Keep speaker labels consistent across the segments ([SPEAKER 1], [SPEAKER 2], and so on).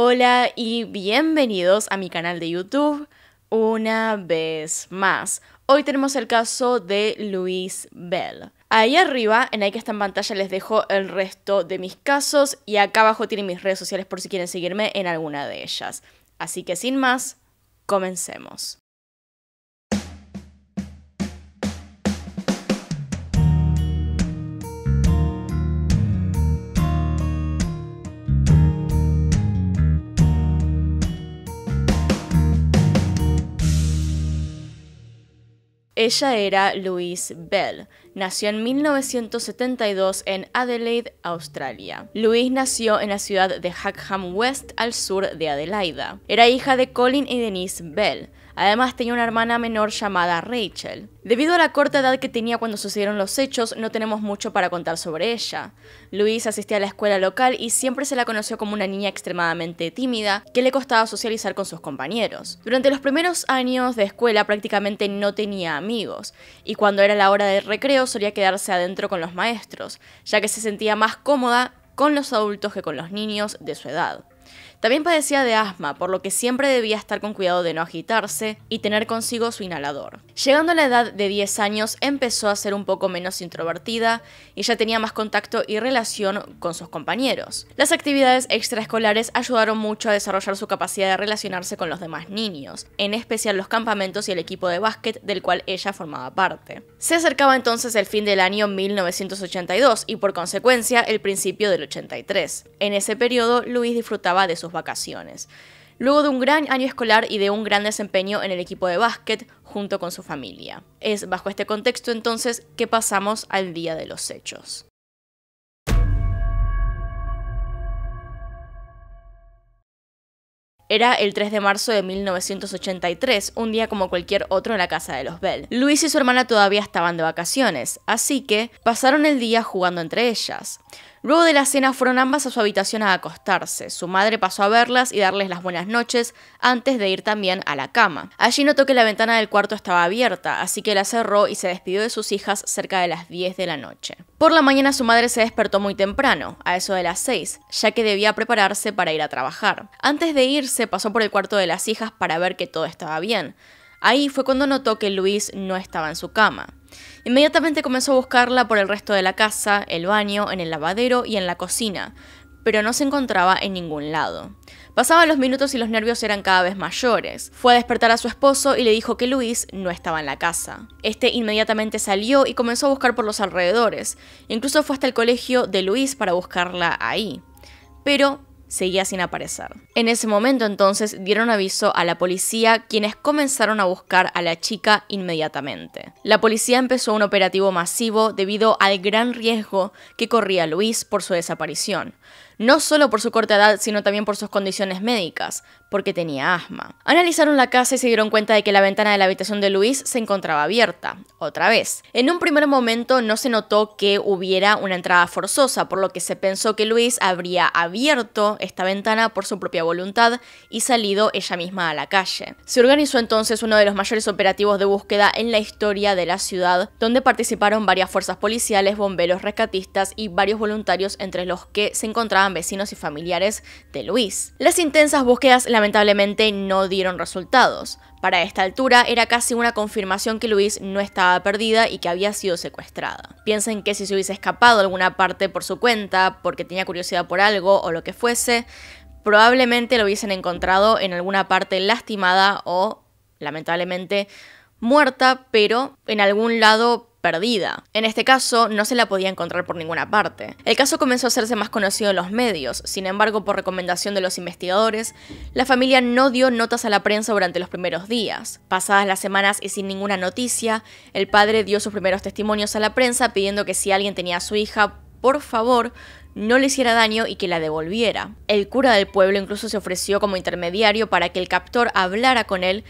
[SPEAKER 1] Hola y bienvenidos a mi canal de YouTube una vez más. Hoy tenemos el caso de Luis Bell. Ahí arriba, en ahí que está en pantalla, les dejo el resto de mis casos y acá abajo tienen mis redes sociales por si quieren seguirme en alguna de ellas. Así que sin más, comencemos. Ella era Louise Bell. Nació en 1972 en Adelaide, Australia. Louise nació en la ciudad de Hackham West, al sur de Adelaida. Era hija de Colin y Denise Bell. Además tenía una hermana menor llamada Rachel. Debido a la corta edad que tenía cuando sucedieron los hechos, no tenemos mucho para contar sobre ella. Luis asistía a la escuela local y siempre se la conoció como una niña extremadamente tímida, que le costaba socializar con sus compañeros. Durante los primeros años de escuela prácticamente no tenía amigos, y cuando era la hora del recreo solía quedarse adentro con los maestros, ya que se sentía más cómoda con los adultos que con los niños de su edad. También padecía de asma, por lo que siempre debía estar con cuidado de no agitarse y tener consigo su inhalador. Llegando a la edad de 10 años empezó a ser un poco menos introvertida y ya tenía más contacto y relación con sus compañeros. Las actividades extraescolares ayudaron mucho a desarrollar su capacidad de relacionarse con los demás niños, en especial los campamentos y el equipo de básquet del cual ella formaba parte. Se acercaba entonces el fin del año 1982 y por consecuencia el principio del 83. En ese periodo Luis disfrutaba de sus vacaciones, luego de un gran año escolar y de un gran desempeño en el equipo de básquet junto con su familia. Es bajo este contexto entonces que pasamos al día de los hechos. Era el 3 de marzo de 1983, un día como cualquier otro en la casa de los Bell. Luis y su hermana todavía estaban de vacaciones, así que pasaron el día jugando entre ellas. Luego de la cena fueron ambas a su habitación a acostarse. Su madre pasó a verlas y darles las buenas noches antes de ir también a la cama. Allí notó que la ventana del cuarto estaba abierta, así que la cerró y se despidió de sus hijas cerca de las 10 de la noche. Por la mañana su madre se despertó muy temprano, a eso de las 6, ya que debía prepararse para ir a trabajar. Antes de irse pasó por el cuarto de las hijas para ver que todo estaba bien. Ahí fue cuando notó que Luis no estaba en su cama. Inmediatamente comenzó a buscarla por el resto de la casa, el baño, en el lavadero y en la cocina, pero no se encontraba en ningún lado. Pasaban los minutos y los nervios eran cada vez mayores. Fue a despertar a su esposo y le dijo que Luis no estaba en la casa. Este inmediatamente salió y comenzó a buscar por los alrededores. Incluso fue hasta el colegio de Luis para buscarla ahí. Pero seguía sin aparecer. En ese momento entonces dieron aviso a la policía, quienes comenzaron a buscar a la chica inmediatamente. La policía empezó un operativo masivo debido al gran riesgo que corría Luis por su desaparición no solo por su corta edad, sino también por sus condiciones médicas, porque tenía asma. Analizaron la casa y se dieron cuenta de que la ventana de la habitación de Luis se encontraba abierta, otra vez. En un primer momento no se notó que hubiera una entrada forzosa, por lo que se pensó que Luis habría abierto esta ventana por su propia voluntad y salido ella misma a la calle. Se organizó entonces uno de los mayores operativos de búsqueda en la historia de la ciudad, donde participaron varias fuerzas policiales, bomberos, rescatistas y varios voluntarios entre los que se encontraban vecinos y familiares de Luis. Las intensas búsquedas lamentablemente no dieron resultados. Para esta altura era casi una confirmación que Luis no estaba perdida y que había sido secuestrada. Piensen que si se hubiese escapado a alguna parte por su cuenta, porque tenía curiosidad por algo o lo que fuese, probablemente lo hubiesen encontrado en alguna parte lastimada o, lamentablemente, muerta, pero en algún lado perdida. En este caso, no se la podía encontrar por ninguna parte. El caso comenzó a hacerse más conocido en los medios, sin embargo, por recomendación de los investigadores, la familia no dio notas a la prensa durante los primeros días. Pasadas las semanas y sin ninguna noticia, el padre dio sus primeros testimonios a la prensa pidiendo que si alguien tenía a su hija, por favor, no le hiciera daño y que la devolviera. El cura del pueblo incluso se ofreció como intermediario para que el captor hablara con él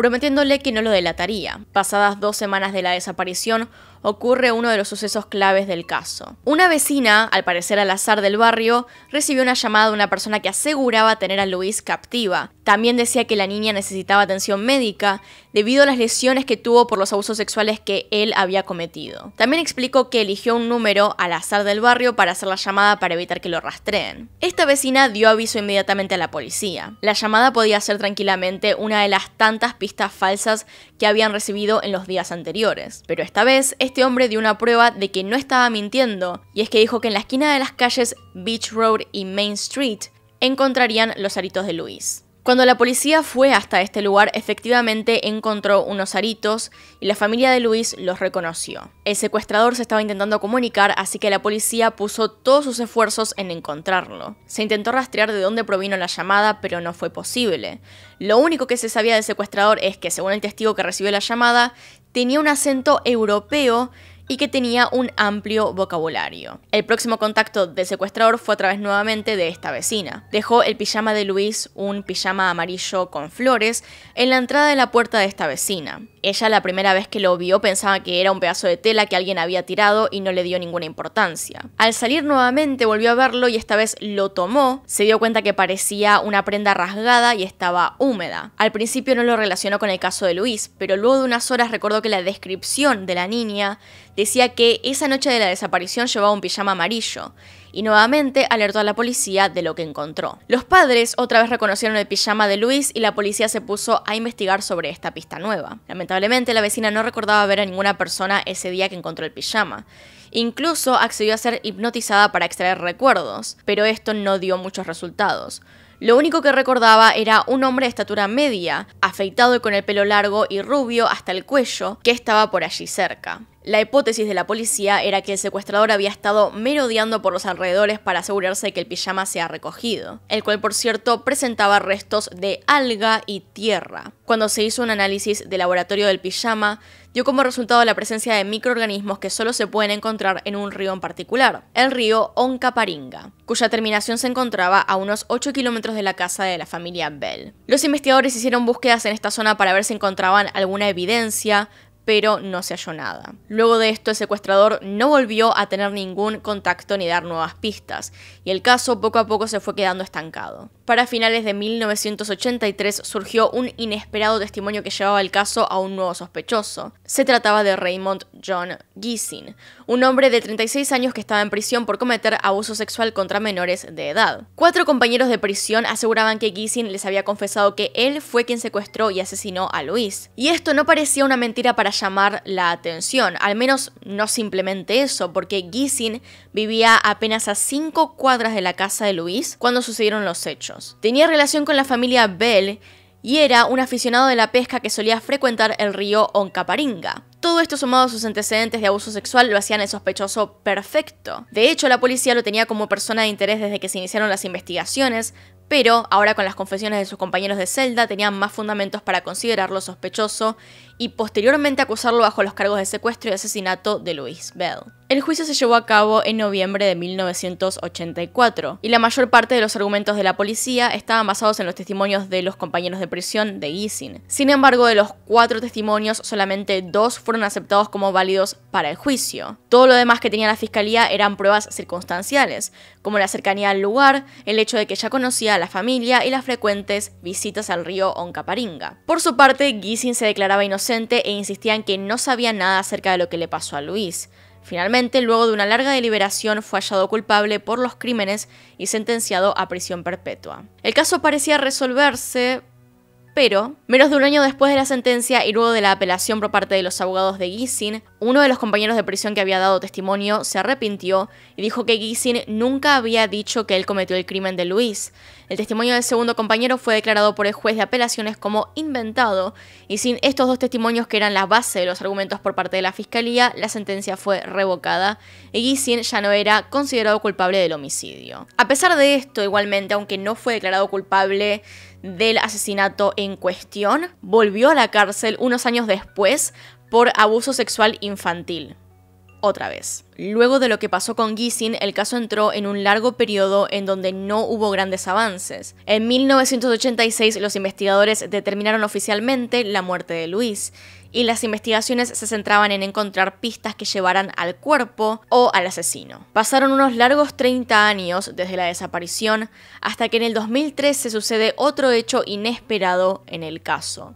[SPEAKER 1] prometiéndole que no lo delataría. Pasadas dos semanas de la desaparición, ocurre uno de los sucesos claves del caso. Una vecina, al parecer al azar del barrio, recibió una llamada de una persona que aseguraba tener a Luis captiva. También decía que la niña necesitaba atención médica debido a las lesiones que tuvo por los abusos sexuales que él había cometido. También explicó que eligió un número al azar del barrio para hacer la llamada para evitar que lo rastreen. Esta vecina dio aviso inmediatamente a la policía. La llamada podía ser tranquilamente una de las tantas pistas falsas que habían recibido en los días anteriores, pero esta vez este hombre dio una prueba de que no estaba mintiendo, y es que dijo que en la esquina de las calles Beach Road y Main Street encontrarían los aritos de Luis. Cuando la policía fue hasta este lugar, efectivamente encontró unos aritos y la familia de Luis los reconoció. El secuestrador se estaba intentando comunicar, así que la policía puso todos sus esfuerzos en encontrarlo. Se intentó rastrear de dónde provino la llamada, pero no fue posible. Lo único que se sabía del secuestrador es que, según el testigo que recibió la llamada, tenía un acento europeo y que tenía un amplio vocabulario. El próximo contacto del secuestrador fue a través nuevamente de esta vecina. Dejó el pijama de Luis, un pijama amarillo con flores, en la entrada de la puerta de esta vecina. Ella la primera vez que lo vio pensaba que era un pedazo de tela que alguien había tirado y no le dio ninguna importancia. Al salir nuevamente volvió a verlo y esta vez lo tomó, se dio cuenta que parecía una prenda rasgada y estaba húmeda. Al principio no lo relacionó con el caso de Luis, pero luego de unas horas recordó que la descripción de la niña decía que esa noche de la desaparición llevaba un pijama amarillo y nuevamente alertó a la policía de lo que encontró. Los padres otra vez reconocieron el pijama de Luis y la policía se puso a investigar sobre esta pista nueva. Lamentablemente la vecina no recordaba ver a ninguna persona ese día que encontró el pijama. Incluso accedió a ser hipnotizada para extraer recuerdos, pero esto no dio muchos resultados. Lo único que recordaba era un hombre de estatura media, afeitado y con el pelo largo y rubio hasta el cuello, que estaba por allí cerca. La hipótesis de la policía era que el secuestrador había estado merodeando por los alrededores para asegurarse de que el pijama se ha recogido, el cual por cierto presentaba restos de alga y tierra. Cuando se hizo un análisis de laboratorio del pijama, dio como resultado la presencia de microorganismos que solo se pueden encontrar en un río en particular, el río Onkaparinga, cuya terminación se encontraba a unos 8 kilómetros de la casa de la familia Bell. Los investigadores hicieron búsquedas en esta zona para ver si encontraban alguna evidencia, pero no se halló nada. Luego de esto, el secuestrador no volvió a tener ningún contacto ni dar nuevas pistas, y el caso poco a poco se fue quedando estancado. Para finales de 1983 surgió un inesperado testimonio que llevaba el caso a un nuevo sospechoso. Se trataba de Raymond John Gissing, un hombre de 36 años que estaba en prisión por cometer abuso sexual contra menores de edad. Cuatro compañeros de prisión aseguraban que Gissing les había confesado que él fue quien secuestró y asesinó a Luis. Y esto no parecía una mentira para llamar la atención, al menos no simplemente eso, porque Gissing vivía apenas a cinco cuadras de la casa de Luis cuando sucedieron los hechos. Tenía relación con la familia Bell y era un aficionado de la pesca que solía frecuentar el río Oncaparinga. Todo esto sumado a sus antecedentes de abuso sexual lo hacían el sospechoso perfecto. De hecho, la policía lo tenía como persona de interés desde que se iniciaron las investigaciones, pero ahora con las confesiones de sus compañeros de celda tenían más fundamentos para considerarlo sospechoso y posteriormente acusarlo bajo los cargos de secuestro y asesinato de Luis Bell. El juicio se llevó a cabo en noviembre de 1984 y la mayor parte de los argumentos de la policía estaban basados en los testimonios de los compañeros de prisión de Gissing. Sin embargo, de los cuatro testimonios, solamente dos fueron aceptados como válidos para el juicio. Todo lo demás que tenía la fiscalía eran pruebas circunstanciales, como la cercanía al lugar, el hecho de que ya conocía a la familia y las frecuentes visitas al río Oncaparinga. Por su parte, Gissing se declaraba inocente e e insistían que no sabían nada acerca de lo que le pasó a Luis. Finalmente, luego de una larga deliberación, fue hallado culpable por los crímenes y sentenciado a prisión perpetua. El caso parecía resolverse, pero, menos de un año después de la sentencia y luego de la apelación por parte de los abogados de Gissing, uno de los compañeros de prisión que había dado testimonio se arrepintió y dijo que Gissing nunca había dicho que él cometió el crimen de Luis. El testimonio del segundo compañero fue declarado por el juez de apelaciones como inventado y sin estos dos testimonios que eran la base de los argumentos por parte de la fiscalía, la sentencia fue revocada y Gissing ya no era considerado culpable del homicidio. A pesar de esto, igualmente, aunque no fue declarado culpable, del asesinato en cuestión, volvió a la cárcel unos años después por abuso sexual infantil otra vez. Luego de lo que pasó con Gissing, el caso entró en un largo periodo en donde no hubo grandes avances. En 1986 los investigadores determinaron oficialmente la muerte de Luis, y las investigaciones se centraban en encontrar pistas que llevaran al cuerpo o al asesino. Pasaron unos largos 30 años desde la desaparición hasta que en el 2003 se sucede otro hecho inesperado en el caso.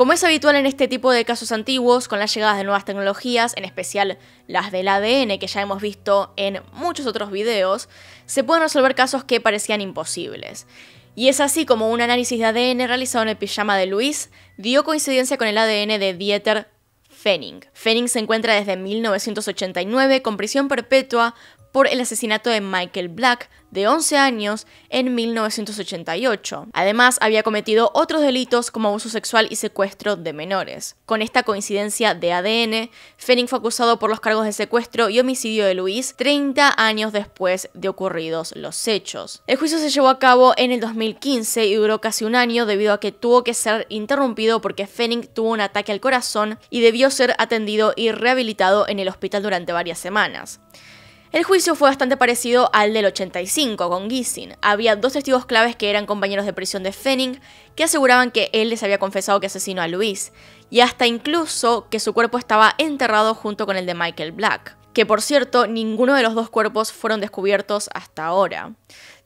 [SPEAKER 1] Como es habitual en este tipo de casos antiguos, con las llegadas de nuevas tecnologías, en especial las del ADN que ya hemos visto en muchos otros videos, se pueden resolver casos que parecían imposibles. Y es así como un análisis de ADN realizado en el pijama de Luis dio coincidencia con el ADN de Dieter Fenning. Fenning se encuentra desde 1989 con prisión perpetua por el asesinato de Michael Black, de 11 años, en 1988. Además, había cometido otros delitos como abuso sexual y secuestro de menores. Con esta coincidencia de ADN, Fenning fue acusado por los cargos de secuestro y homicidio de Luis 30 años después de ocurridos los hechos. El juicio se llevó a cabo en el 2015 y duró casi un año debido a que tuvo que ser interrumpido porque Fenning tuvo un ataque al corazón y debió ser atendido y rehabilitado en el hospital durante varias semanas. El juicio fue bastante parecido al del 85 con Gissing. Había dos testigos claves que eran compañeros de prisión de Fenning que aseguraban que él les había confesado que asesinó a Luis y hasta incluso que su cuerpo estaba enterrado junto con el de Michael Black. Que por cierto, ninguno de los dos cuerpos fueron descubiertos hasta ahora.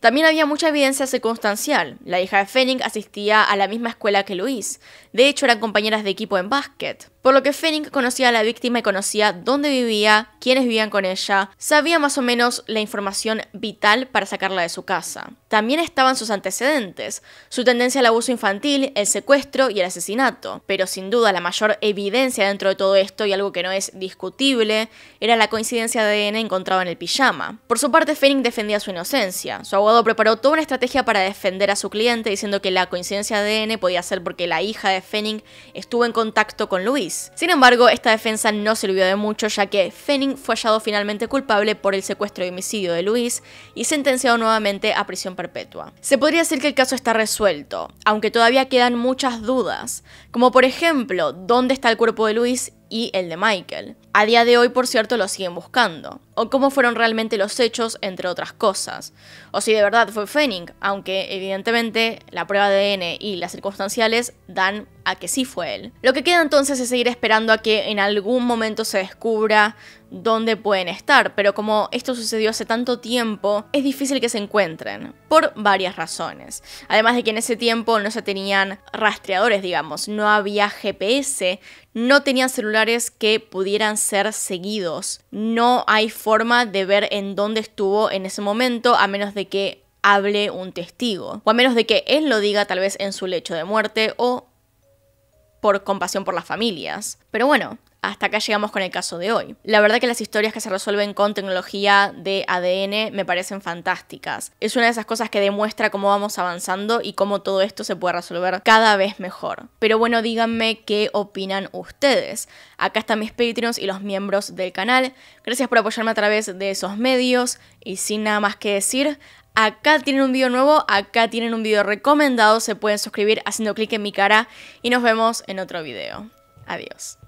[SPEAKER 1] También había mucha evidencia circunstancial. La hija de Fenning asistía a la misma escuela que Luis. De hecho, eran compañeras de equipo en básquet. Por lo que Fenning conocía a la víctima y conocía dónde vivía, quiénes vivían con ella, sabía más o menos la información vital para sacarla de su casa. También estaban sus antecedentes, su tendencia al abuso infantil, el secuestro y el asesinato. Pero sin duda la mayor evidencia dentro de todo esto y algo que no es discutible era la coincidencia de ADN encontrado en el pijama. Por su parte, Fenning defendía su inocencia. Su preparó toda una estrategia para defender a su cliente, diciendo que la coincidencia de ADN podía ser porque la hija de Fenning estuvo en contacto con Luis. Sin embargo, esta defensa no sirvió de mucho, ya que Fenning fue hallado finalmente culpable por el secuestro y homicidio de Luis y sentenciado nuevamente a prisión perpetua. Se podría decir que el caso está resuelto, aunque todavía quedan muchas dudas, como por ejemplo, dónde está el cuerpo de Luis y el de Michael. A día de hoy, por cierto, lo siguen buscando o cómo fueron realmente los hechos, entre otras cosas, o si de verdad fue Fenning, aunque evidentemente la prueba de ADN y las circunstanciales dan a que sí fue él. Lo que queda entonces es seguir esperando a que en algún momento se descubra dónde pueden estar, pero como esto sucedió hace tanto tiempo, es difícil que se encuentren, por varias razones. Además de que en ese tiempo no se tenían rastreadores, digamos, no había GPS, no tenían celulares que pudieran ser seguidos, no hay forma de ver en dónde estuvo en ese momento, a menos de que hable un testigo, o a menos de que él lo diga tal vez en su lecho de muerte o por compasión por las familias. Pero bueno, hasta acá llegamos con el caso de hoy. La verdad que las historias que se resuelven con tecnología de ADN me parecen fantásticas. Es una de esas cosas que demuestra cómo vamos avanzando y cómo todo esto se puede resolver cada vez mejor. Pero bueno, díganme qué opinan ustedes. Acá están mis Patreons y los miembros del canal. Gracias por apoyarme a través de esos medios y sin nada más que decir, Acá tienen un video nuevo, acá tienen un video recomendado, se pueden suscribir haciendo clic en mi cara y nos vemos en otro video. Adiós.